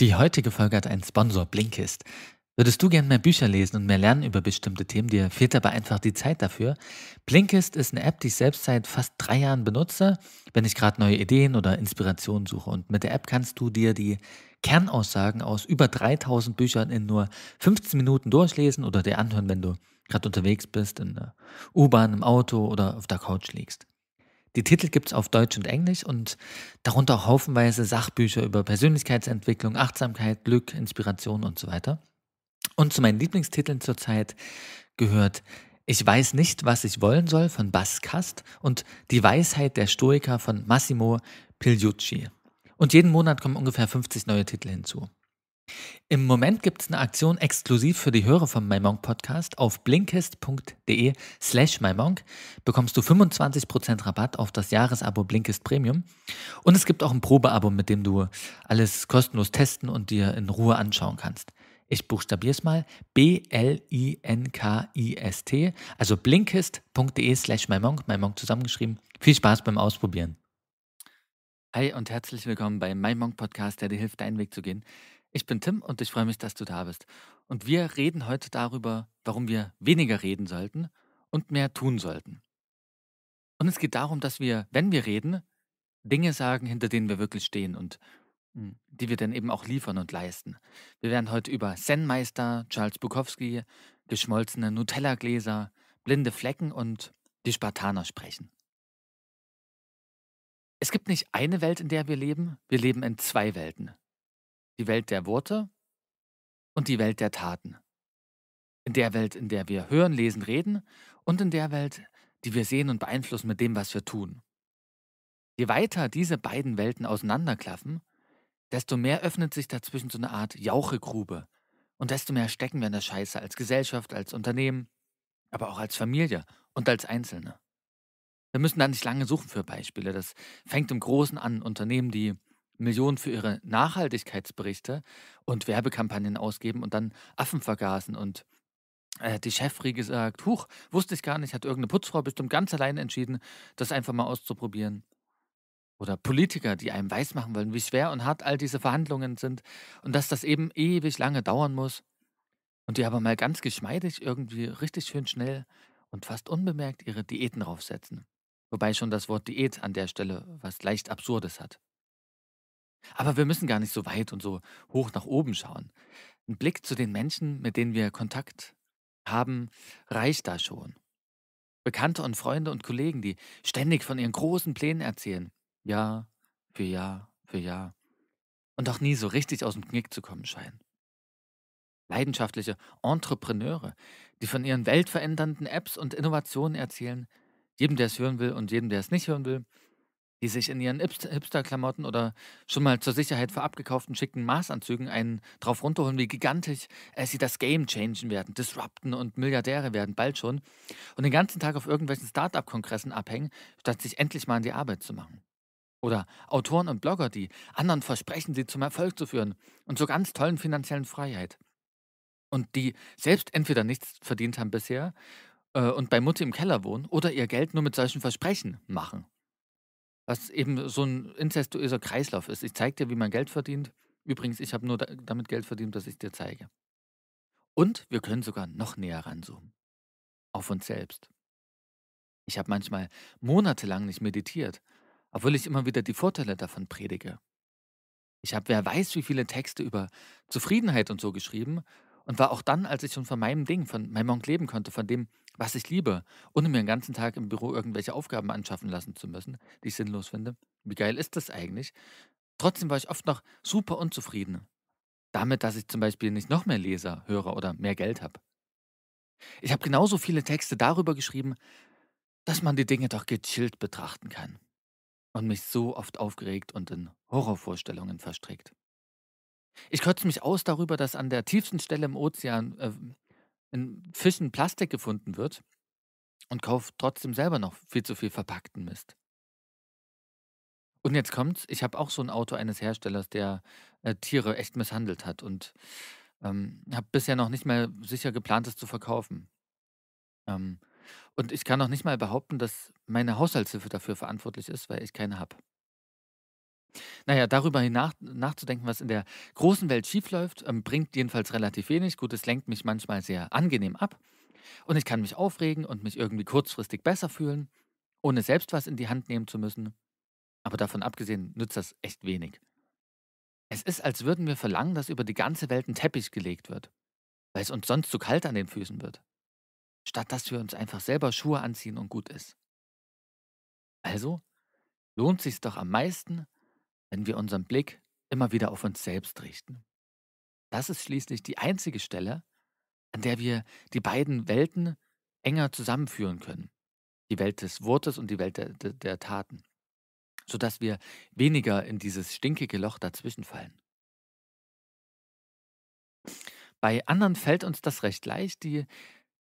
Die heutige Folge hat einen Sponsor, Blinkist. Würdest du gern mehr Bücher lesen und mehr lernen über bestimmte Themen, dir fehlt aber einfach die Zeit dafür? Blinkist ist eine App, die ich selbst seit fast drei Jahren benutze, wenn ich gerade neue Ideen oder Inspirationen suche. Und mit der App kannst du dir die Kernaussagen aus über 3000 Büchern in nur 15 Minuten durchlesen oder dir anhören, wenn du gerade unterwegs bist, in der U-Bahn, im Auto oder auf der Couch liegst. Die Titel gibt es auf Deutsch und Englisch und darunter auch haufenweise Sachbücher über Persönlichkeitsentwicklung, Achtsamkeit, Glück, Inspiration und so weiter. Und zu meinen Lieblingstiteln zurzeit gehört Ich weiß nicht, was ich wollen soll von Baskast und Die Weisheit der Stoiker von Massimo Piliucci. Und jeden Monat kommen ungefähr 50 neue Titel hinzu. Im Moment gibt es eine Aktion exklusiv für die Hörer vom MyMonk Podcast. Auf blinkist.de slash MyMonk bekommst du 25% Rabatt auf das Jahresabo Blinkist Premium. Und es gibt auch ein Probeabo, mit dem du alles kostenlos testen und dir in Ruhe anschauen kannst. Ich buchstabiere es mal. B-L-I-N-K-I-S-T. Also blinkist.de slash MyMonk. MyMonk zusammengeschrieben. Viel Spaß beim Ausprobieren. Hi und herzlich willkommen bei MyMonk Podcast, der dir hilft, deinen Weg zu gehen. Ich bin Tim und ich freue mich, dass du da bist. Und wir reden heute darüber, warum wir weniger reden sollten und mehr tun sollten. Und es geht darum, dass wir, wenn wir reden, Dinge sagen, hinter denen wir wirklich stehen und hm, die wir dann eben auch liefern und leisten. Wir werden heute über Zen-Meister, Charles Bukowski, geschmolzene Nutella-Gläser, blinde Flecken und die Spartaner sprechen. Es gibt nicht eine Welt, in der wir leben, wir leben in zwei Welten, die Welt der Worte und die Welt der Taten. In der Welt, in der wir hören, lesen, reden und in der Welt, die wir sehen und beeinflussen mit dem, was wir tun. Je weiter diese beiden Welten auseinanderklaffen, desto mehr öffnet sich dazwischen so eine Art Jauchegrube und desto mehr stecken wir in der Scheiße als Gesellschaft, als Unternehmen, aber auch als Familie und als Einzelne. Wir müssen da nicht lange suchen für Beispiele. Das fängt im Großen an. Unternehmen, die Millionen für ihre Nachhaltigkeitsberichte und Werbekampagnen ausgeben und dann Affen vergasen und äh, die Chefriege gesagt, huch, wusste ich gar nicht, hat irgendeine Putzfrau bestimmt ganz allein entschieden, das einfach mal auszuprobieren. Oder Politiker, die einem weismachen wollen, wie schwer und hart all diese Verhandlungen sind und dass das eben ewig lange dauern muss. Und die aber mal ganz geschmeidig, irgendwie richtig schön schnell und fast unbemerkt ihre Diäten draufsetzen. Wobei schon das Wort Diät an der Stelle was leicht Absurdes hat. Aber wir müssen gar nicht so weit und so hoch nach oben schauen. Ein Blick zu den Menschen, mit denen wir Kontakt haben, reicht da schon. Bekannte und Freunde und Kollegen, die ständig von ihren großen Plänen erzählen. Jahr für Jahr für Jahr. Und auch nie so richtig aus dem Knick zu kommen scheinen. Leidenschaftliche Entrepreneure, die von ihren weltverändernden Apps und Innovationen erzählen. Jedem, der es hören will und jedem, der es nicht hören will, die sich in ihren Hipster-Klamotten oder schon mal zur Sicherheit vorab gekauften schicken Maßanzügen einen drauf runterholen, wie gigantisch äh, sie das Game changen werden, disrupten und Milliardäre werden, bald schon, und den ganzen Tag auf irgendwelchen Start-up-Kongressen abhängen, statt sich endlich mal an die Arbeit zu machen. Oder Autoren und Blogger, die anderen versprechen, sie zum Erfolg zu führen und zur ganz tollen finanziellen Freiheit. Und die selbst entweder nichts verdient haben bisher äh, und bei Mutti im Keller wohnen oder ihr Geld nur mit solchen Versprechen machen was eben so ein inzestuöser Kreislauf ist. Ich zeige dir, wie man Geld verdient. Übrigens, ich habe nur damit Geld verdient, dass ich dir zeige. Und wir können sogar noch näher ranzoomen. Auf uns selbst. Ich habe manchmal monatelang nicht meditiert, obwohl ich immer wieder die Vorteile davon predige. Ich habe wer weiß wie viele Texte über Zufriedenheit und so geschrieben und war auch dann, als ich schon von meinem Ding, von meinem Monk leben konnte, von dem, was ich liebe, ohne mir den ganzen Tag im Büro irgendwelche Aufgaben anschaffen lassen zu müssen, die ich sinnlos finde. Wie geil ist das eigentlich? Trotzdem war ich oft noch super unzufrieden damit, dass ich zum Beispiel nicht noch mehr Leser, Hörer oder mehr Geld habe. Ich habe genauso viele Texte darüber geschrieben, dass man die Dinge doch gechillt betrachten kann und mich so oft aufgeregt und in Horrorvorstellungen verstrickt. Ich kotze mich aus darüber, dass an der tiefsten Stelle im Ozean äh, in Fischen Plastik gefunden wird und kauft trotzdem selber noch viel zu viel verpackten Mist. Und jetzt kommt's, ich habe auch so ein Auto eines Herstellers, der äh, Tiere echt misshandelt hat und ähm, habe bisher noch nicht mal sicher geplant, es zu verkaufen. Ähm, und ich kann noch nicht mal behaupten, dass meine Haushaltshilfe dafür verantwortlich ist, weil ich keine habe. Naja, darüber hinach, nachzudenken, was in der großen Welt schiefläuft, ähm, bringt jedenfalls relativ wenig. Gut, es lenkt mich manchmal sehr angenehm ab. Und ich kann mich aufregen und mich irgendwie kurzfristig besser fühlen, ohne selbst was in die Hand nehmen zu müssen. Aber davon abgesehen nützt das echt wenig. Es ist, als würden wir verlangen, dass über die ganze Welt ein Teppich gelegt wird, weil es uns sonst zu kalt an den Füßen wird. Statt dass wir uns einfach selber Schuhe anziehen und gut ist. Also lohnt sich's doch am meisten, wenn wir unseren Blick immer wieder auf uns selbst richten. Das ist schließlich die einzige Stelle, an der wir die beiden Welten enger zusammenführen können. Die Welt des Wortes und die Welt der, der, der Taten. Sodass wir weniger in dieses stinkige Loch dazwischenfallen. Bei anderen fällt uns das recht leicht, die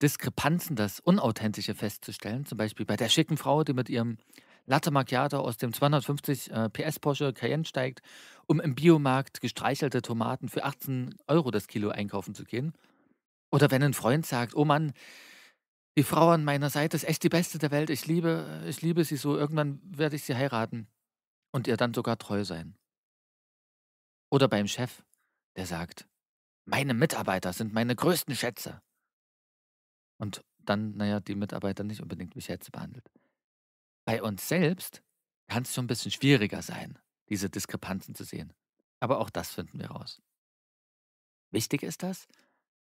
Diskrepanzen, das Unauthentische festzustellen. Zum Beispiel bei der schicken Frau, die mit ihrem Latte Macchiato aus dem 250 äh, PS Porsche Cayenne steigt, um im Biomarkt gestreichelte Tomaten für 18 Euro das Kilo einkaufen zu gehen. Oder wenn ein Freund sagt, oh Mann, die Frau an meiner Seite ist echt die beste der Welt, ich liebe, äh, ich liebe sie so, irgendwann werde ich sie heiraten und ihr dann sogar treu sein. Oder beim Chef, der sagt, meine Mitarbeiter sind meine größten Schätze. Und dann, naja, die Mitarbeiter nicht unbedingt wie Schätze behandelt. Bei uns selbst kann es schon ein bisschen schwieriger sein, diese Diskrepanzen zu sehen. Aber auch das finden wir raus. Wichtig ist das,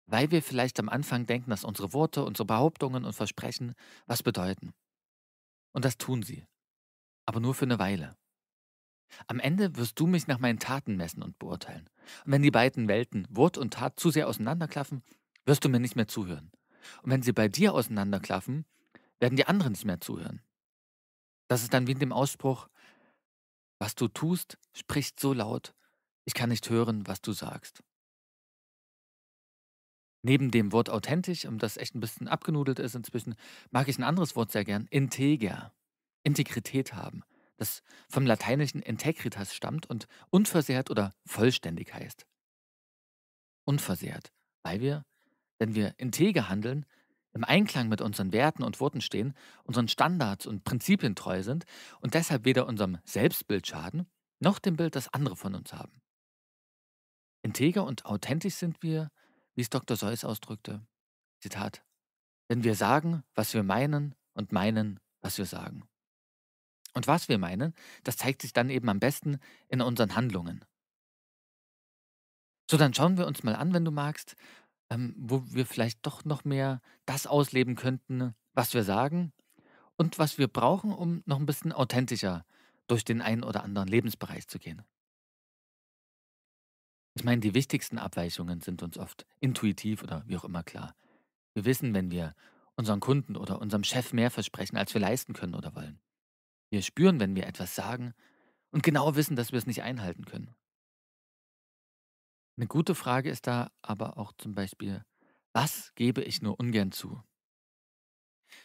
weil wir vielleicht am Anfang denken, dass unsere Worte, unsere Behauptungen und Versprechen was bedeuten. Und das tun sie. Aber nur für eine Weile. Am Ende wirst du mich nach meinen Taten messen und beurteilen. Und wenn die beiden Welten, Wort und Tat, zu sehr auseinanderklaffen, wirst du mir nicht mehr zuhören. Und wenn sie bei dir auseinanderklaffen, werden die anderen nicht mehr zuhören. Das ist dann wie in dem Ausspruch, was du tust, spricht so laut, ich kann nicht hören, was du sagst. Neben dem Wort authentisch, um das echt ein bisschen abgenudelt ist inzwischen, mag ich ein anderes Wort sehr gern, integer, Integrität haben, das vom lateinischen integritas stammt und unversehrt oder vollständig heißt. Unversehrt, weil wir, wenn wir integer handeln, im Einklang mit unseren Werten und Worten stehen, unseren Standards und Prinzipien treu sind und deshalb weder unserem Selbstbild schaden, noch dem Bild, das andere von uns haben. Integer und authentisch sind wir, wie es Dr. Seuss ausdrückte. Zitat: Denn wir sagen, was wir meinen und meinen, was wir sagen. Und was wir meinen, das zeigt sich dann eben am besten in unseren Handlungen. So, dann schauen wir uns mal an, wenn du magst, ähm, wo wir vielleicht doch noch mehr das ausleben könnten, was wir sagen und was wir brauchen, um noch ein bisschen authentischer durch den einen oder anderen Lebensbereich zu gehen. Ich meine, die wichtigsten Abweichungen sind uns oft intuitiv oder wie auch immer klar. Wir wissen, wenn wir unseren Kunden oder unserem Chef mehr versprechen, als wir leisten können oder wollen. Wir spüren, wenn wir etwas sagen und genau wissen, dass wir es nicht einhalten können. Eine gute Frage ist da aber auch zum Beispiel, was gebe ich nur ungern zu?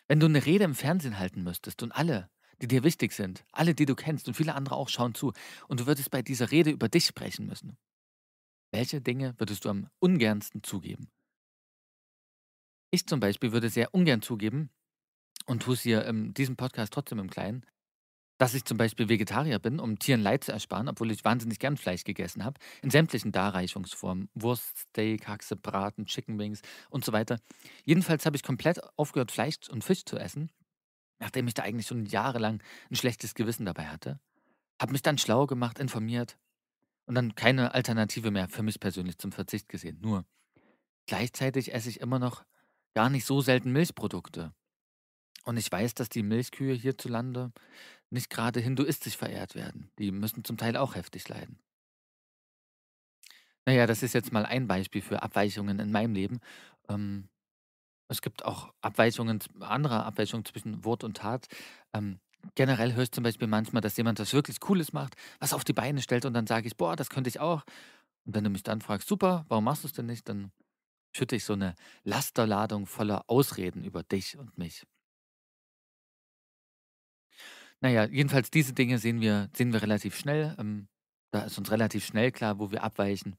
Wenn du eine Rede im Fernsehen halten müsstest und alle, die dir wichtig sind, alle, die du kennst und viele andere auch schauen zu, und du würdest bei dieser Rede über dich sprechen müssen, welche Dinge würdest du am ungernsten zugeben? Ich zum Beispiel würde sehr ungern zugeben und tue es hier in diesem Podcast trotzdem im Kleinen, dass ich zum Beispiel Vegetarier bin, um Tieren Leid zu ersparen, obwohl ich wahnsinnig gern Fleisch gegessen habe, in sämtlichen Darreichungsformen. Wurst, Steak, Haxe, Braten, Chicken Wings und so weiter. Jedenfalls habe ich komplett aufgehört, Fleisch und Fisch zu essen, nachdem ich da eigentlich schon jahrelang ein schlechtes Gewissen dabei hatte. Habe mich dann schlau gemacht, informiert und dann keine Alternative mehr für mich persönlich zum Verzicht gesehen. Nur gleichzeitig esse ich immer noch gar nicht so selten Milchprodukte. Und ich weiß, dass die Milchkühe hierzulande nicht gerade hinduistisch verehrt werden. Die müssen zum Teil auch heftig leiden. Naja, das ist jetzt mal ein Beispiel für Abweichungen in meinem Leben. Ähm, es gibt auch Abweichungen, andere Abweichungen zwischen Wort und Tat. Ähm, generell höre ich zum Beispiel manchmal, dass jemand was wirklich Cooles macht, was auf die Beine stellt und dann sage ich, boah, das könnte ich auch. Und wenn du mich dann fragst, super, warum machst du es denn nicht, dann schütte ich so eine Lasterladung voller Ausreden über dich und mich. Naja, jedenfalls diese Dinge sehen wir, sehen wir relativ schnell. Ähm, da ist uns relativ schnell klar, wo wir abweichen.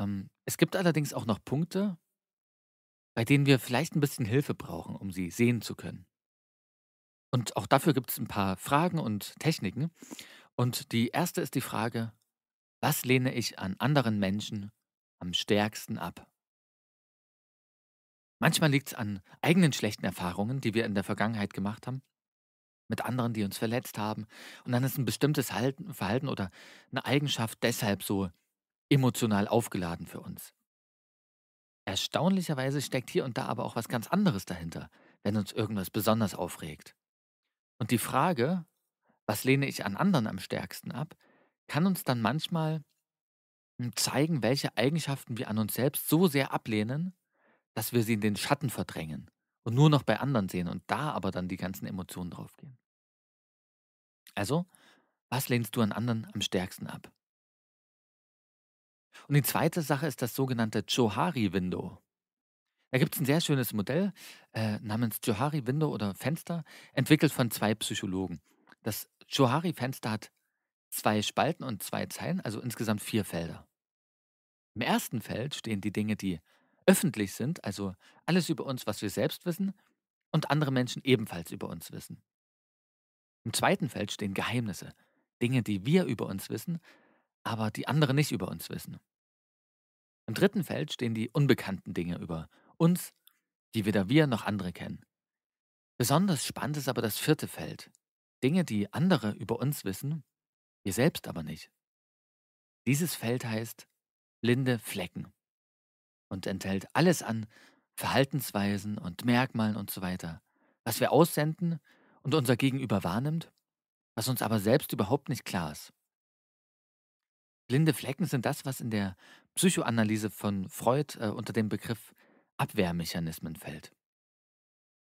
Ähm, es gibt allerdings auch noch Punkte, bei denen wir vielleicht ein bisschen Hilfe brauchen, um sie sehen zu können. Und auch dafür gibt es ein paar Fragen und Techniken. Und die erste ist die Frage, was lehne ich an anderen Menschen am stärksten ab? Manchmal liegt es an eigenen schlechten Erfahrungen, die wir in der Vergangenheit gemacht haben mit anderen, die uns verletzt haben. Und dann ist ein bestimmtes Verhalten oder eine Eigenschaft deshalb so emotional aufgeladen für uns. Erstaunlicherweise steckt hier und da aber auch was ganz anderes dahinter, wenn uns irgendwas besonders aufregt. Und die Frage, was lehne ich an anderen am stärksten ab, kann uns dann manchmal zeigen, welche Eigenschaften wir an uns selbst so sehr ablehnen, dass wir sie in den Schatten verdrängen und nur noch bei anderen sehen und da aber dann die ganzen Emotionen draufgehen. Also, was lehnst du an anderen am stärksten ab? Und die zweite Sache ist das sogenannte Johari-Window. Da gibt es ein sehr schönes Modell äh, namens Johari-Window oder Fenster, entwickelt von zwei Psychologen. Das Johari-Fenster hat zwei Spalten und zwei Zeilen, also insgesamt vier Felder. Im ersten Feld stehen die Dinge, die öffentlich sind, also alles über uns, was wir selbst wissen und andere Menschen ebenfalls über uns wissen. Im zweiten Feld stehen Geheimnisse, Dinge, die wir über uns wissen, aber die andere nicht über uns wissen. Im dritten Feld stehen die unbekannten Dinge über uns, die weder wir noch andere kennen. Besonders spannend ist aber das vierte Feld. Dinge, die andere über uns wissen, wir selbst aber nicht. Dieses Feld heißt blinde Flecken und enthält alles an Verhaltensweisen und Merkmalen und so weiter, was wir aussenden und unser Gegenüber wahrnimmt, was uns aber selbst überhaupt nicht klar ist. Blinde Flecken sind das, was in der Psychoanalyse von Freud äh, unter dem Begriff Abwehrmechanismen fällt.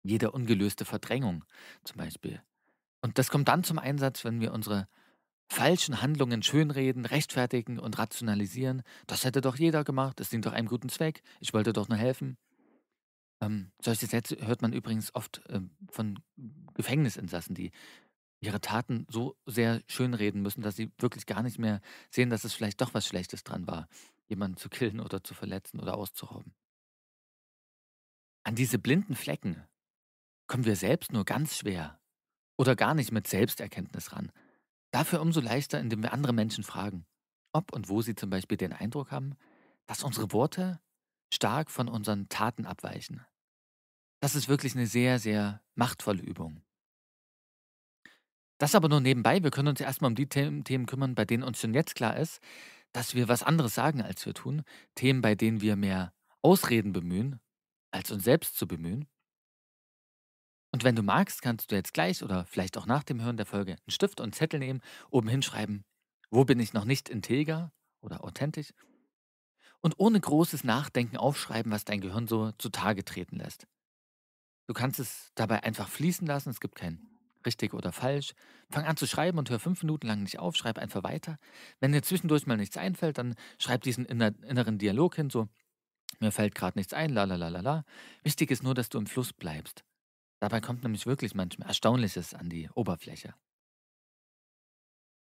Jede ungelöste Verdrängung zum Beispiel. Und das kommt dann zum Einsatz, wenn wir unsere falschen Handlungen schönreden, rechtfertigen und rationalisieren. Das hätte doch jeder gemacht, es dient doch einem guten Zweck, ich wollte doch nur helfen. Ähm, solche Sätze hört man übrigens oft ähm, von Gefängnisinsassen, die ihre Taten so sehr schönreden müssen, dass sie wirklich gar nicht mehr sehen, dass es vielleicht doch was Schlechtes dran war, jemanden zu killen oder zu verletzen oder auszurauben. An diese blinden Flecken kommen wir selbst nur ganz schwer oder gar nicht mit Selbsterkenntnis ran. Dafür umso leichter, indem wir andere Menschen fragen, ob und wo sie zum Beispiel den Eindruck haben, dass unsere Worte stark von unseren Taten abweichen. Das ist wirklich eine sehr, sehr machtvolle Übung. Das aber nur nebenbei. Wir können uns erstmal um die Themen kümmern, bei denen uns schon jetzt klar ist, dass wir was anderes sagen, als wir tun. Themen, bei denen wir mehr Ausreden bemühen, als uns selbst zu bemühen. Und wenn du magst, kannst du jetzt gleich oder vielleicht auch nach dem Hören der Folge einen Stift und Zettel nehmen, oben hinschreiben, wo bin ich noch nicht integer oder authentisch? Und ohne großes Nachdenken aufschreiben, was dein Gehirn so zutage treten lässt. Du kannst es dabei einfach fließen lassen, es gibt kein richtig oder falsch. Fang an zu schreiben und hör fünf Minuten lang nicht auf, schreib einfach weiter. Wenn dir zwischendurch mal nichts einfällt, dann schreib diesen inneren Dialog hin, so mir fällt gerade nichts ein, la la la la la. Wichtig ist nur, dass du im Fluss bleibst. Dabei kommt nämlich wirklich manchmal Erstaunliches an die Oberfläche.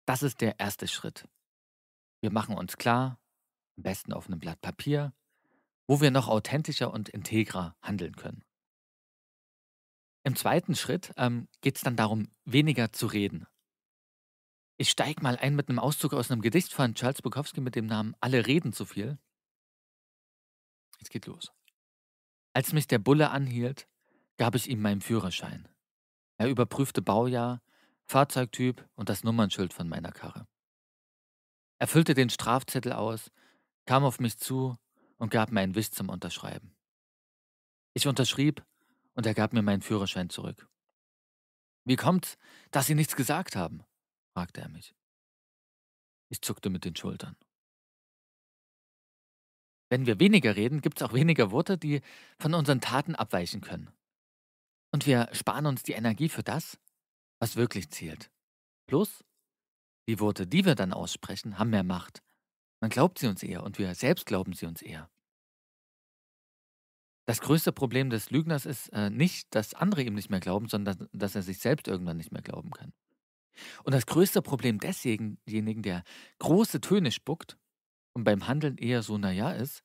Das ist der erste Schritt. Wir machen uns klar, am besten auf einem Blatt Papier, wo wir noch authentischer und integrer handeln können. Im zweiten Schritt ähm, geht es dann darum, weniger zu reden. Ich steige mal ein mit einem Auszug aus einem Gedicht von Charles Bukowski mit dem Namen Alle reden zu viel. Jetzt geht los. Als mich der Bulle anhielt, gab ich ihm meinen Führerschein. Er überprüfte Baujahr, Fahrzeugtyp und das Nummernschild von meiner Karre. Er füllte den Strafzettel aus, kam auf mich zu und gab mir einen Wisch zum Unterschreiben. Ich unterschrieb und er gab mir meinen Führerschein zurück. Wie kommt's, dass Sie nichts gesagt haben? fragte er mich. Ich zuckte mit den Schultern. Wenn wir weniger reden, gibt es auch weniger Worte, die von unseren Taten abweichen können. Und wir sparen uns die Energie für das, was wirklich zählt. Plus, die Worte, die wir dann aussprechen, haben mehr Macht. Man glaubt sie uns eher und wir selbst glauben sie uns eher. Das größte Problem des Lügners ist äh, nicht, dass andere ihm nicht mehr glauben, sondern dass er sich selbst irgendwann nicht mehr glauben kann. Und das größte Problem desjenigen, der große Töne spuckt und beim Handeln eher so naja ist,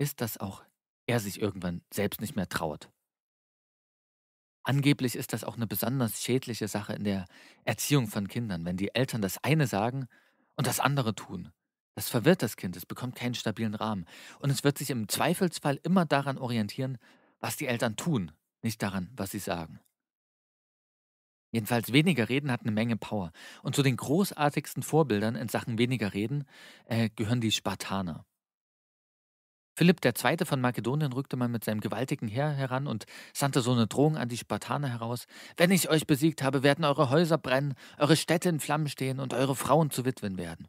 ist, dass auch er sich irgendwann selbst nicht mehr traut. Angeblich ist das auch eine besonders schädliche Sache in der Erziehung von Kindern, wenn die Eltern das eine sagen und das andere tun. Das verwirrt das Kind, es bekommt keinen stabilen Rahmen und es wird sich im Zweifelsfall immer daran orientieren, was die Eltern tun, nicht daran, was sie sagen. Jedenfalls weniger Reden hat eine Menge Power. Und zu den großartigsten Vorbildern in Sachen weniger Reden äh, gehören die Spartaner. Philipp II. von Makedonien rückte man mit seinem gewaltigen Heer heran und sandte so eine Drohung an die Spartaner heraus. Wenn ich euch besiegt habe, werden eure Häuser brennen, eure Städte in Flammen stehen und eure Frauen zu Witwen werden.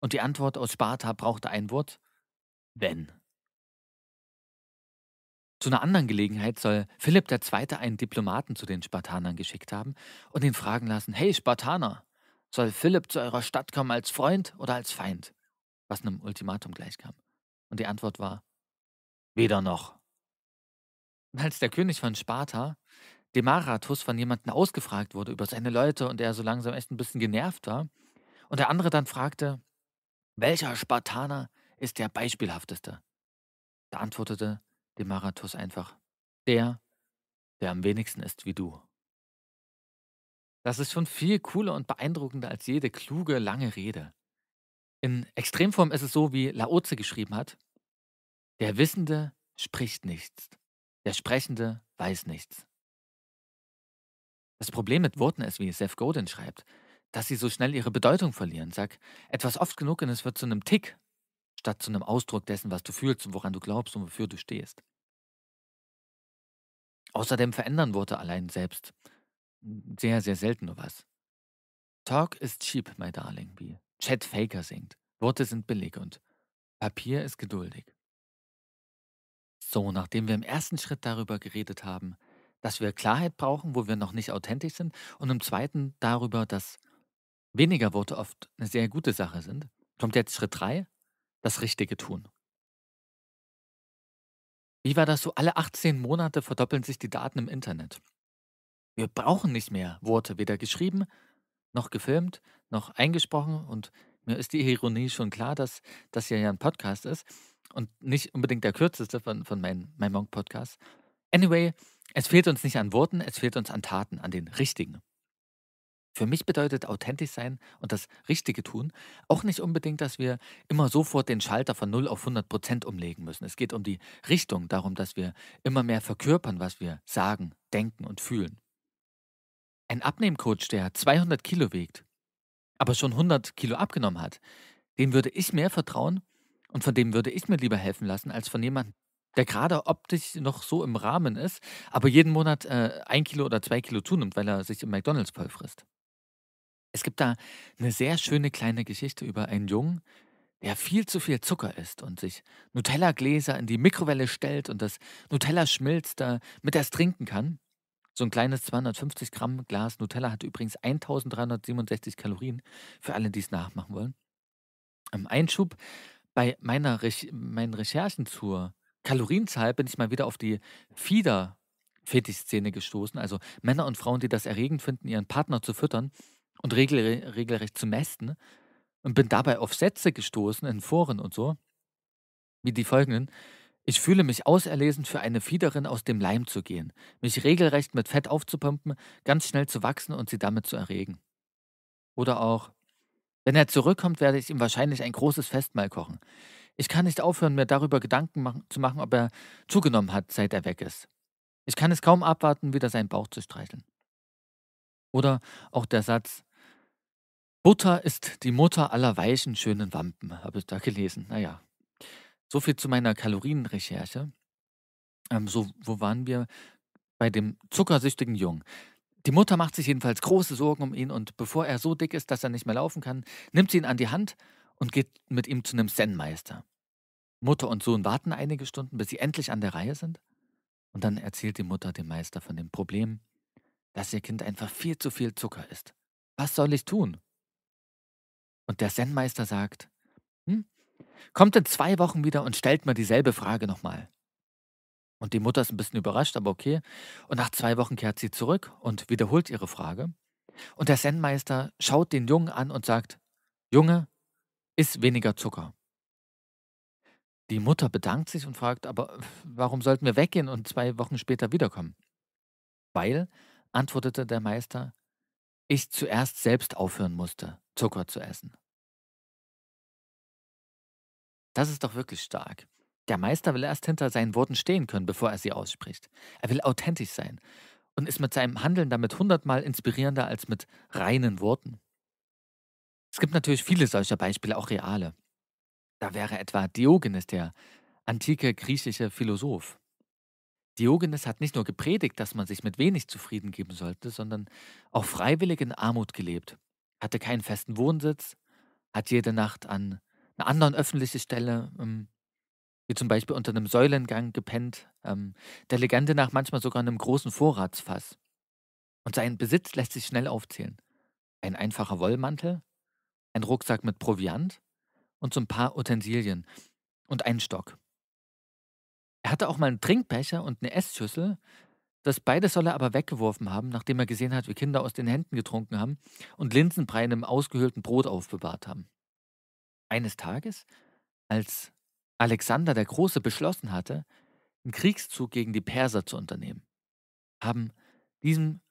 Und die Antwort aus Sparta brauchte ein Wort: Wenn. Zu einer anderen Gelegenheit soll Philipp II. einen Diplomaten zu den Spartanern geschickt haben und ihn fragen lassen: Hey Spartaner, soll Philipp zu eurer Stadt kommen als Freund oder als Feind? Was einem Ultimatum gleichkam. Und die Antwort war, weder noch. Als der König von Sparta, Demaratus, von jemandem ausgefragt wurde über seine Leute und er so langsam echt ein bisschen genervt war, und der andere dann fragte, welcher Spartaner ist der beispielhafteste? Da antwortete Demaratus einfach, der, der am wenigsten ist wie du. Das ist schon viel cooler und beeindruckender als jede kluge, lange Rede. In Extremform ist es so, wie Laozi geschrieben hat: Der Wissende spricht nichts, der Sprechende weiß nichts. Das Problem mit Worten ist, wie Seth Godin schreibt, dass sie so schnell ihre Bedeutung verlieren. Sag etwas oft genug und es wird zu einem Tick, statt zu einem Ausdruck dessen, was du fühlst und woran du glaubst und wofür du stehst. Außerdem verändern Worte allein selbst sehr, sehr selten nur was. Talk is cheap, my darling, wie Chat Faker singt. Worte sind billig und Papier ist geduldig. So, nachdem wir im ersten Schritt darüber geredet haben, dass wir Klarheit brauchen, wo wir noch nicht authentisch sind, und im zweiten darüber, dass weniger Worte oft eine sehr gute Sache sind, kommt jetzt Schritt 3, das Richtige tun. Wie war das so? Alle 18 Monate verdoppeln sich die Daten im Internet. Wir brauchen nicht mehr Worte, weder geschrieben noch gefilmt, noch eingesprochen und mir ist die Ironie schon klar, dass das hier ja ein Podcast ist und nicht unbedingt der kürzeste von, von meinen mein Monk podcast Anyway, es fehlt uns nicht an Worten, es fehlt uns an Taten, an den richtigen. Für mich bedeutet authentisch sein und das Richtige tun auch nicht unbedingt, dass wir immer sofort den Schalter von 0 auf 100 Prozent umlegen müssen. Es geht um die Richtung, darum, dass wir immer mehr verkörpern, was wir sagen, denken und fühlen. Ein Abnehmcoach, der 200 Kilo wiegt, aber schon 100 Kilo abgenommen hat, dem würde ich mehr vertrauen und von dem würde ich mir lieber helfen lassen, als von jemandem, der gerade optisch noch so im Rahmen ist, aber jeden Monat äh, ein Kilo oder zwei Kilo zunimmt, weil er sich im McDonalds voll frisst. Es gibt da eine sehr schöne kleine Geschichte über einen Jungen, der viel zu viel Zucker isst und sich Nutella-Gläser in die Mikrowelle stellt und das Nutella schmilzt, damit äh, er es trinken kann. So ein kleines 250 Gramm Glas Nutella hat übrigens 1367 Kalorien, für alle, die es nachmachen wollen. Im Einschub bei meiner Rech meinen Recherchen zur Kalorienzahl bin ich mal wieder auf die Fieder Fetischszene gestoßen, also Männer und Frauen, die das erregend finden, ihren Partner zu füttern und regel regelrecht zu mästen. Und bin dabei auf Sätze gestoßen in Foren und so, wie die folgenden. Ich fühle mich auserlesen, für eine Fiederin aus dem Leim zu gehen, mich regelrecht mit Fett aufzupumpen, ganz schnell zu wachsen und sie damit zu erregen. Oder auch, wenn er zurückkommt, werde ich ihm wahrscheinlich ein großes Festmahl kochen. Ich kann nicht aufhören, mir darüber Gedanken machen, zu machen, ob er zugenommen hat, seit er weg ist. Ich kann es kaum abwarten, wieder seinen Bauch zu streicheln. Oder auch der Satz, Butter ist die Mutter aller weichen, schönen Wampen, habe ich da gelesen. Naja, so viel zu meiner Kalorienrecherche. Ähm, so, wo waren wir? Bei dem zuckersüchtigen Jungen. Die Mutter macht sich jedenfalls große Sorgen um ihn und bevor er so dick ist, dass er nicht mehr laufen kann, nimmt sie ihn an die Hand und geht mit ihm zu einem Zen-Meister. Mutter und Sohn warten einige Stunden, bis sie endlich an der Reihe sind. Und dann erzählt die Mutter dem Meister von dem Problem, dass ihr Kind einfach viel zu viel Zucker isst. Was soll ich tun? Und der Zen-Meister sagt, Kommt in zwei Wochen wieder und stellt mir dieselbe Frage nochmal. Und die Mutter ist ein bisschen überrascht, aber okay. Und nach zwei Wochen kehrt sie zurück und wiederholt ihre Frage. Und der Zen-Meister schaut den Jungen an und sagt, Junge, iss weniger Zucker. Die Mutter bedankt sich und fragt, aber warum sollten wir weggehen und zwei Wochen später wiederkommen? Weil, antwortete der Meister, ich zuerst selbst aufhören musste, Zucker zu essen. Das ist doch wirklich stark. Der Meister will erst hinter seinen Worten stehen können, bevor er sie ausspricht. Er will authentisch sein und ist mit seinem Handeln damit hundertmal inspirierender als mit reinen Worten. Es gibt natürlich viele solcher Beispiele, auch reale. Da wäre etwa Diogenes, der antike griechische Philosoph. Diogenes hat nicht nur gepredigt, dass man sich mit wenig zufrieden geben sollte, sondern auch freiwillig in Armut gelebt, hatte keinen festen Wohnsitz, hat jede Nacht an einer anderen öffentlichen Stelle, ähm, wie zum Beispiel unter einem Säulengang gepennt, ähm, der Legende nach manchmal sogar einem großen Vorratsfass. Und sein Besitz lässt sich schnell aufzählen. Ein einfacher Wollmantel, ein Rucksack mit Proviant und so ein paar Utensilien und einen Stock. Er hatte auch mal einen Trinkbecher und eine Essschüssel, das beides soll er aber weggeworfen haben, nachdem er gesehen hat, wie Kinder aus den Händen getrunken haben und Linsenbrei in einem ausgehöhlten Brot aufbewahrt haben. Eines Tages, als Alexander der Große beschlossen hatte, einen Kriegszug gegen die Perser zu unternehmen, haben diesem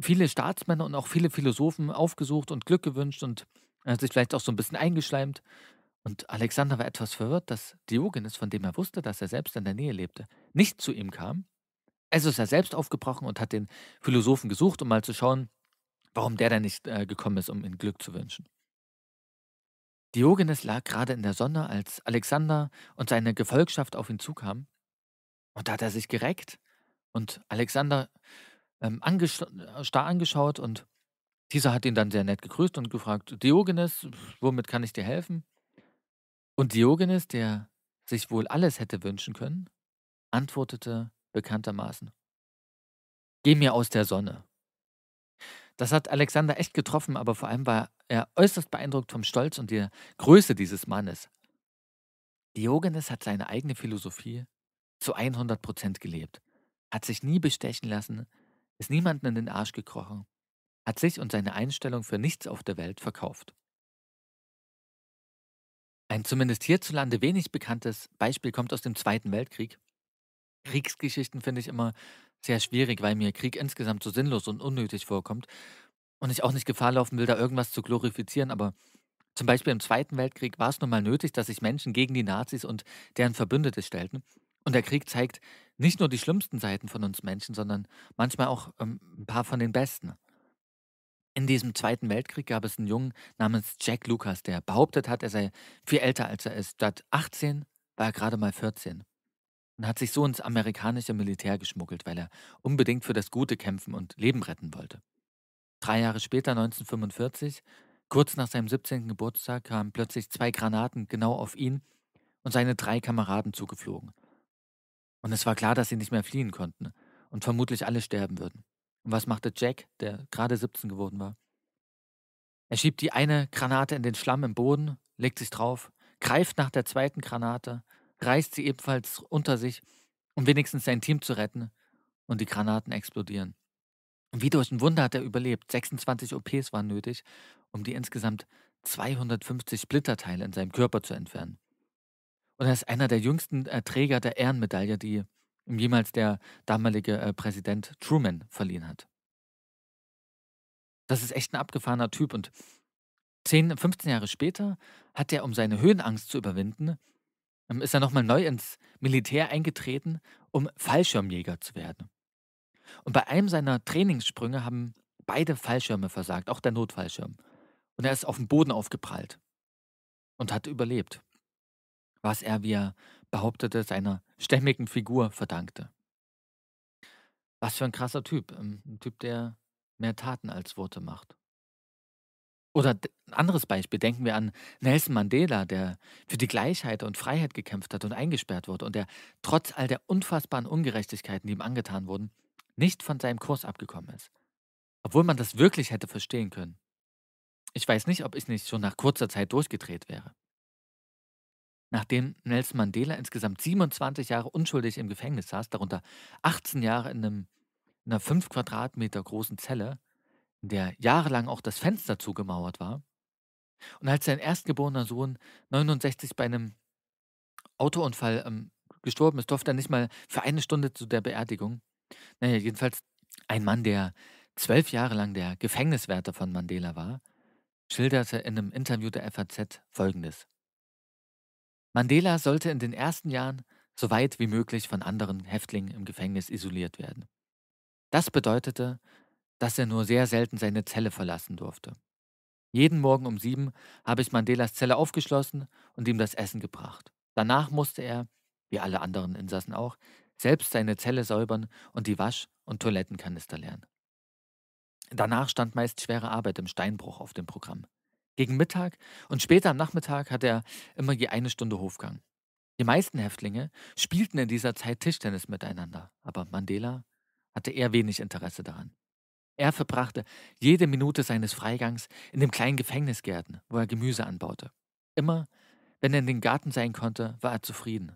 viele Staatsmänner und auch viele Philosophen aufgesucht und Glück gewünscht und hat sich vielleicht auch so ein bisschen eingeschleimt. Und Alexander war etwas verwirrt, dass Diogenes, von dem er wusste, dass er selbst in der Nähe lebte, nicht zu ihm kam. Also ist er selbst aufgebrochen und hat den Philosophen gesucht, um mal zu schauen, warum der da nicht äh, gekommen ist, um ihm Glück zu wünschen. Diogenes lag gerade in der Sonne, als Alexander und seine Gefolgschaft auf ihn zukamen. Und da hat er sich gereckt und Alexander ähm, angesch äh, starr angeschaut und dieser hat ihn dann sehr nett gegrüßt und gefragt, Diogenes, womit kann ich dir helfen? Und Diogenes, der sich wohl alles hätte wünschen können, antwortete bekanntermaßen, Geh mir aus der Sonne. Das hat Alexander echt getroffen, aber vor allem war er äußerst beeindruckt vom Stolz und der Größe dieses Mannes. Diogenes hat seine eigene Philosophie zu 100 gelebt, hat sich nie bestechen lassen, ist niemandem in den Arsch gekrochen, hat sich und seine Einstellung für nichts auf der Welt verkauft. Ein zumindest hierzulande wenig bekanntes Beispiel kommt aus dem Zweiten Weltkrieg. Kriegsgeschichten finde ich immer sehr schwierig, weil mir Krieg insgesamt so sinnlos und unnötig vorkommt und ich auch nicht Gefahr laufen will, da irgendwas zu glorifizieren, aber zum Beispiel im Zweiten Weltkrieg war es nun mal nötig, dass sich Menschen gegen die Nazis und deren Verbündete stellten. Und der Krieg zeigt nicht nur die schlimmsten Seiten von uns Menschen, sondern manchmal auch ähm, ein paar von den besten. In diesem Zweiten Weltkrieg gab es einen Jungen namens Jack Lucas, der behauptet hat, er sei viel älter als er ist. Statt 18 war er gerade mal 14 und hat sich so ins amerikanische Militär geschmuggelt, weil er unbedingt für das Gute kämpfen und Leben retten wollte. Drei Jahre später, 1945, kurz nach seinem 17. Geburtstag, kamen plötzlich zwei Granaten genau auf ihn und seine drei Kameraden zugeflogen. Und es war klar, dass sie nicht mehr fliehen konnten und vermutlich alle sterben würden. Und was machte Jack, der gerade 17 geworden war? Er schiebt die eine Granate in den Schlamm im Boden, legt sich drauf, greift nach der zweiten Granate reißt sie ebenfalls unter sich, um wenigstens sein Team zu retten, und die Granaten explodieren. Wie durch ein Wunder hat er überlebt. 26 OPs waren nötig, um die insgesamt 250 Splitterteile in seinem Körper zu entfernen. Und er ist einer der jüngsten Träger der Ehrenmedaille, die ihm jemals der damalige äh, Präsident Truman verliehen hat. Das ist echt ein abgefahrener Typ und 10, 15 Jahre später hat er, um seine Höhenangst zu überwinden, ähm, ist er nochmal neu ins Militär eingetreten, um Fallschirmjäger zu werden. Und bei einem seiner Trainingssprünge haben beide Fallschirme versagt, auch der Notfallschirm. Und er ist auf den Boden aufgeprallt und hat überlebt. Was er, wie er behauptete, seiner stämmigen Figur verdankte. Was für ein krasser Typ. Ähm, ein Typ, der mehr Taten als Worte macht. Oder ein anderes Beispiel, denken wir an Nelson Mandela, der für die Gleichheit und Freiheit gekämpft hat und eingesperrt wurde und der trotz all der unfassbaren Ungerechtigkeiten, die ihm angetan wurden, nicht von seinem Kurs abgekommen ist. Obwohl man das wirklich hätte verstehen können. Ich weiß nicht, ob ich nicht schon nach kurzer Zeit durchgedreht wäre. Nachdem Nelson Mandela insgesamt 27 Jahre unschuldig im Gefängnis saß, darunter 18 Jahre in, einem, in einer 5 Quadratmeter großen Zelle, der jahrelang auch das Fenster zugemauert war. Und als sein erstgeborener Sohn 69 bei einem Autounfall ähm, gestorben ist, durfte er nicht mal für eine Stunde zu der Beerdigung. Naja, jedenfalls ein Mann, der zwölf Jahre lang der Gefängniswärter von Mandela war, schilderte in einem Interview der FAZ folgendes. Mandela sollte in den ersten Jahren so weit wie möglich von anderen Häftlingen im Gefängnis isoliert werden. Das bedeutete, dass er nur sehr selten seine Zelle verlassen durfte. Jeden Morgen um sieben habe ich Mandelas Zelle aufgeschlossen und ihm das Essen gebracht. Danach musste er, wie alle anderen Insassen auch, selbst seine Zelle säubern und die Wasch- und Toilettenkanister leeren. Danach stand meist schwere Arbeit im Steinbruch auf dem Programm. Gegen Mittag und später am Nachmittag hatte er immer je eine Stunde Hofgang. Die meisten Häftlinge spielten in dieser Zeit Tischtennis miteinander, aber Mandela hatte eher wenig Interesse daran. Er verbrachte jede Minute seines Freigangs in dem kleinen Gefängnisgärten, wo er Gemüse anbaute. Immer, wenn er in den Garten sein konnte, war er zufrieden.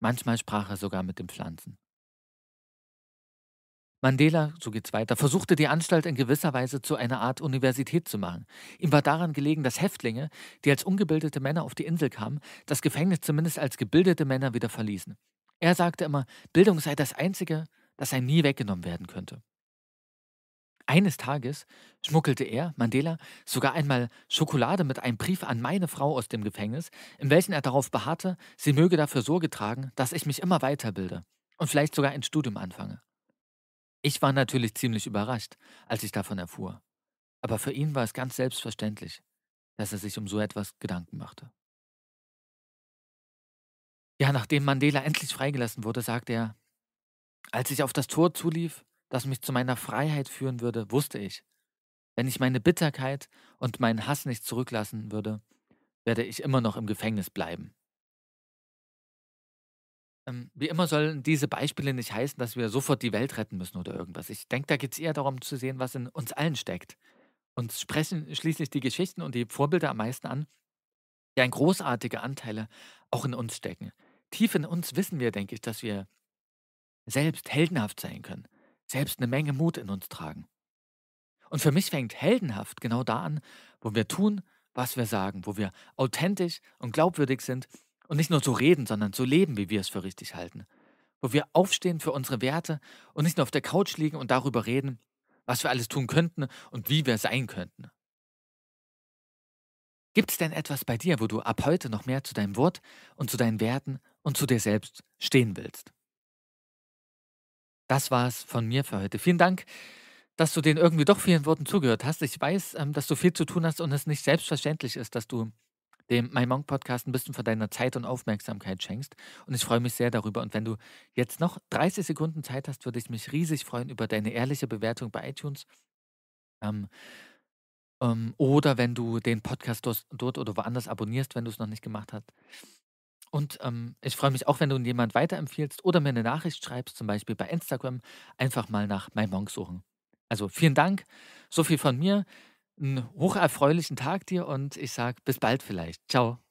Manchmal sprach er sogar mit den Pflanzen. Mandela, so geht's weiter, versuchte die Anstalt in gewisser Weise zu einer Art Universität zu machen. Ihm war daran gelegen, dass Häftlinge, die als ungebildete Männer auf die Insel kamen, das Gefängnis zumindest als gebildete Männer wieder verließen. Er sagte immer, Bildung sei das Einzige, das einem nie weggenommen werden könnte. Eines Tages schmuggelte er, Mandela, sogar einmal Schokolade mit einem Brief an meine Frau aus dem Gefängnis, in welchem er darauf beharrte, sie möge dafür Sorge tragen, dass ich mich immer weiterbilde und vielleicht sogar ein Studium anfange. Ich war natürlich ziemlich überrascht, als ich davon erfuhr. Aber für ihn war es ganz selbstverständlich, dass er sich um so etwas Gedanken machte. Ja, nachdem Mandela endlich freigelassen wurde, sagte er, als ich auf das Tor zulief, das mich zu meiner Freiheit führen würde, wusste ich. Wenn ich meine Bitterkeit und meinen Hass nicht zurücklassen würde, werde ich immer noch im Gefängnis bleiben. Ähm, wie immer sollen diese Beispiele nicht heißen, dass wir sofort die Welt retten müssen oder irgendwas. Ich denke, da geht es eher darum zu sehen, was in uns allen steckt. Uns sprechen schließlich die Geschichten und die Vorbilder am meisten an, die ein großartige Anteile auch in uns stecken. Tief in uns wissen wir, denke ich, dass wir selbst heldenhaft sein können, selbst eine Menge Mut in uns tragen. Und für mich fängt heldenhaft genau da an, wo wir tun, was wir sagen, wo wir authentisch und glaubwürdig sind und nicht nur zu reden, sondern zu leben, wie wir es für richtig halten. Wo wir aufstehen für unsere Werte und nicht nur auf der Couch liegen und darüber reden, was wir alles tun könnten und wie wir sein könnten. Gibt es denn etwas bei dir, wo du ab heute noch mehr zu deinem Wort und zu deinen Werten und zu dir selbst stehen willst? Das war es von mir für heute. Vielen Dank, dass du den irgendwie doch vielen Worten zugehört hast. Ich weiß, ähm, dass du viel zu tun hast und es nicht selbstverständlich ist, dass du dem My Monk Podcast ein bisschen von deiner Zeit und Aufmerksamkeit schenkst. Und ich freue mich sehr darüber. Und wenn du jetzt noch 30 Sekunden Zeit hast, würde ich mich riesig freuen über deine ehrliche Bewertung bei iTunes. Ähm, ähm, oder wenn du den Podcast dort oder woanders abonnierst, wenn du es noch nicht gemacht hast, und ähm, ich freue mich auch, wenn du jemand weiterempfiehlst oder mir eine Nachricht schreibst, zum Beispiel bei Instagram, einfach mal nach My Monk suchen. Also vielen Dank, so viel von mir. Einen hocherfreulichen Tag dir und ich sage bis bald vielleicht. Ciao.